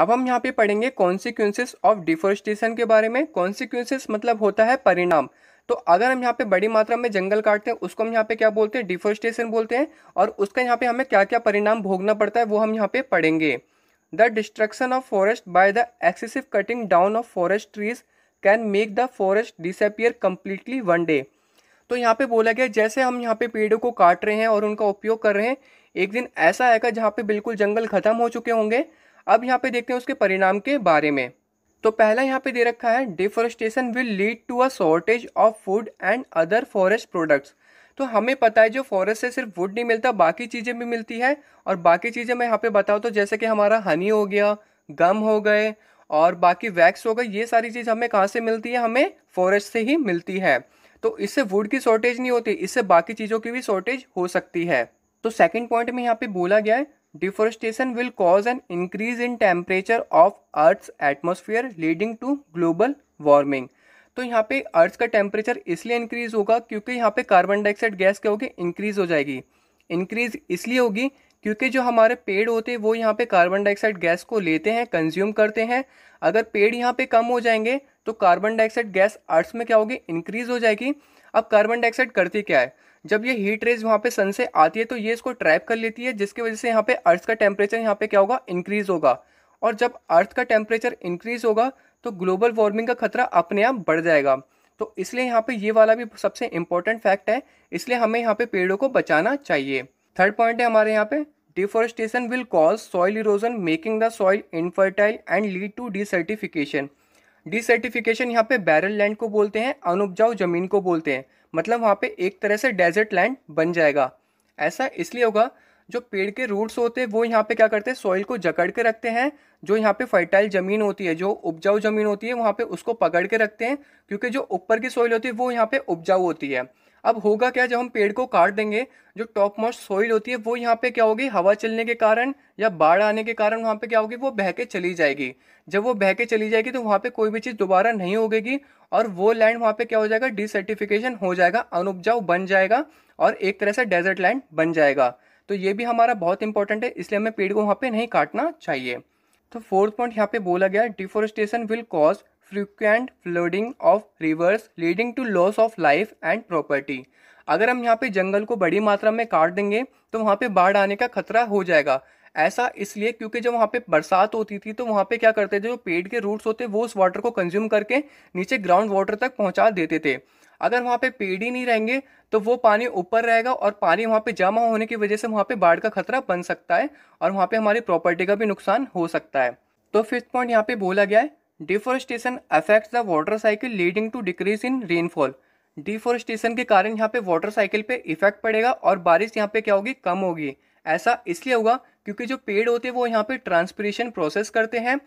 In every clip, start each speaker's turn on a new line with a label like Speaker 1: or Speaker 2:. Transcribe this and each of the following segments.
Speaker 1: अब हम यहाँ पे पढ़ेंगे कॉन्सिक्वेंसेज ऑफ डिफोरेस्टेशन के बारे में कॉन्सिक्वेंसेज मतलब होता है परिणाम तो अगर हम यहाँ पे बड़ी मात्रा में जंगल काटते हैं उसको हम यहाँ पे क्या बोलते हैं डिफोरेस्टेशन बोलते हैं और उसका यहाँ पे हमें क्या क्या परिणाम भोगना पड़ता है वो हम यहाँ पे पढ़ेंगे the destruction of forest by the excessive cutting down of forest trees can make the forest disappear completely one day तो यहाँ पे बोला गया जैसे हम यहाँ पे पेड़ों को काट रहे हैं और उनका उपयोग कर रहे हैं एक दिन ऐसा आएगा जहाँ पे बिल्कुल जंगल खत्म हो चुके होंगे अब यहाँ पे देखते हैं उसके परिणाम के बारे में तो पहला यहाँ पे दे रखा है deforestation will lead to a shortage of food and other forest products तो हमें पता है जो फॉरेस्ट से सिर्फ वुड नहीं मिलता बाकी चीज़ें भी मिलती है और बाकी चीज़ें मैं यहाँ पे बताऊँ तो जैसे कि हमारा हनी हो गया गम हो गए और बाकी वैक्स हो गए ये सारी चीज़ हमें कहाँ से मिलती है हमें फॉरेस्ट से ही मिलती है तो इससे वुड की शॉर्टेज नहीं होती इससे बाकी चीज़ों की भी शॉर्टेज हो सकती है तो सेकंड पॉइंट में यहाँ पे बोला गया है deforestation will cause an increase in temperature of earth atmosphere leading to global warming तो यहाँ पे अर्थ का टेम्परेचर इसलिए इंक्रीज होगा क्योंकि यहाँ पे कार्बन डाइऑक्साइड गैस क्या होगी इंक्रीज हो जाएगी इंक्रीज इसलिए होगी क्योंकि जो हमारे पेड़ होते हैं वो यहाँ पे कार्बन डाइऑक्साइड गैस को लेते हैं कंज्यूम करते हैं अगर पेड़ यहाँ पे कम हो जाएंगे तो कार्बन डाइऑक्साइड गैस अर्थ में क्या होगी इंक्रीज हो जाएगी अब कार्बन डाइऑक्साइड करती क्या है जब ये हीट रेज वहाँ पे सन से आती है तो ये इसको ट्रैप कर लेती है जिसकी वजह से यहाँ पे अर्थ का टेम्परेचर यहाँ पे क्या होगा इंक्रीज़ होगा और जब अर्थ का टेम्परेचर इंक्रीज़ होगा तो ग्लोबल वार्मिंग का खतरा अपने आप बढ़ जाएगा तो इसलिए यहाँ पे ये वाला भी सबसे इम्पोर्टेंट फैक्ट है इसलिए हमें यहाँ पे पेड़ों को बचाना चाहिए थर्ड पॉइंट है हमारे यहाँ पे deforestation will cause soil erosion making the soil infertile and lead to desertification desertification यहाँ पे बैरल लैंड को बोलते हैं अनुपजाऊ जमीन को बोलते हैं मतलब वहाँ पे एक तरह से डेजर्ट लैंड बन जाएगा ऐसा इसलिए होगा जो पेड़ के रूट्स होते हैं वो यहाँ पे क्या करते हैं सॉइल को जकड़ के रखते हैं जो यहाँ पे फर्टाइल ज़मीन होती है जो उपजाऊ ज़मीन होती है वहाँ पे उसको पकड़ के रखते हैं क्योंकि जो ऊपर की सॉइल होती है वो यहाँ पे उपजाऊ होती है अब होगा क्या जब हम पेड़ को काट देंगे जो टॉप मोस्ट सॉइल होती है वो यहाँ पे क्या होगी हवा चलने के कारण या बाढ़ आने के कारण वहाँ पे क्या होगी वो बह के चली जाएगी जब वो बह के चली जाएगी तो वहाँ पे कोई भी चीज़ दोबारा नहीं होगी और वो लैंड वहाँ पे क्या हो जाएगा डिसर्टिफिकेशन हो जाएगा अनुपजाऊ बन जाएगा और एक तरह से डेजर्ट लैंड बन जाएगा तो ये भी हमारा बहुत इंपॉर्टेंट है इसलिए हमें पेड़ को वहाँ पर नहीं काटना चाहिए तो फोर्थ पॉइंट यहाँ पे बोला गया deforestation will cause frequent flooding of rivers leading to loss of life and property अगर हम यहाँ पे जंगल को बड़ी मात्रा में काट देंगे तो वहाँ पे बाढ़ आने का खतरा हो जाएगा ऐसा इसलिए क्योंकि जब वहाँ पे बरसात होती थी तो वहाँ पे क्या करते थे जो पेड़ के रूट्स होते वो उस वाटर को कंज्यूम करके नीचे ग्राउंड वाटर तक पहुँचा देते थे अगर वहाँ पे पेड़ ही नहीं रहेंगे तो वो पानी ऊपर रहेगा और पानी वहाँ पे जमा होने की वजह से वहाँ पे बाढ़ का खतरा बन सकता है और वहाँ पे हमारी प्रॉपर्टी का भी नुकसान हो सकता है तो फिफ्थ पॉइंट यहाँ पे बोला गया है deforestation affect the water cycle leading to decrease in rainfall deforestation के कारण यहाँ पे वाटर साइकिल पे इफेक्ट पड़ेगा और बारिश यहाँ पे क्या होगी कम होगी ऐसा इसलिए होगा क्योंकि जो पेड़ होते हैं वो यहाँ पे ट्रांसपरेशन प्रोसेस करते हैं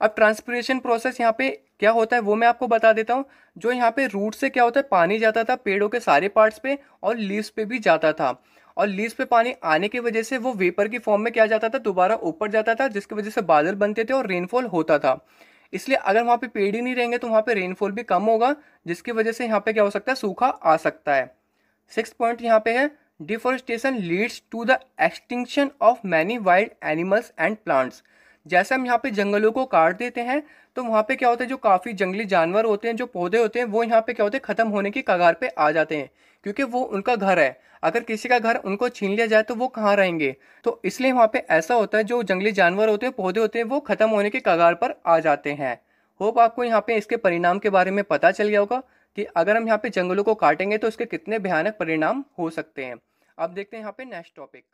Speaker 1: अब ट्रांसपरेशन प्रोसेस यहाँ पे क्या होता है वो मैं आपको बता देता हूँ जो यहाँ पे रूट से क्या होता है पानी जाता था पेड़ों के सारे पार्ट्स पे और लीव्स पे भी जाता था और लीव्स पे पानी आने की वजह से वो वेपर की फॉर्म में क्या जाता था दोबारा ऊपर जाता था जिसकी वजह से बादल बनते थे और रेनफॉल होता था इसलिए अगर वहाँ पे पेड़ ही नहीं रहेंगे तो वहाँ पे रेनफॉल भी कम होगा जिसकी वजह से यहाँ पे क्या हो सकता है सूखा आ सकता है सिक्स पॉइंट यहाँ पे है deforestation leads to the extinction of many wild animals and plants जैसे हम यहाँ पे जंगलों को काट देते हैं तो वहाँ पे क्या होता है जो काफ़ी जंगली जानवर होते हैं जो पौधे होते हैं वो यहाँ पे क्या होते हैं ख़त्म होने की कगार पे आ जाते हैं क्योंकि वो उनका घर है अगर किसी का घर उनको छीन लिया जाए तो वो कहाँ रहेंगे तो इसलिए वहाँ पे ऐसा होता है जो जंगली जानवर होते हैं पौधे होते हैं वो ख़त्म होने के कगार पर आ जाते हैं होप आपको यहाँ पे इसके परिणाम के बारे में पता चल गया होगा कि अगर हम यहाँ पे जंगलों को काटेंगे तो इसके कितने भयानक परिणाम हो सकते हैं अब देखते हैं यहाँ पे नेक्स्ट टॉपिक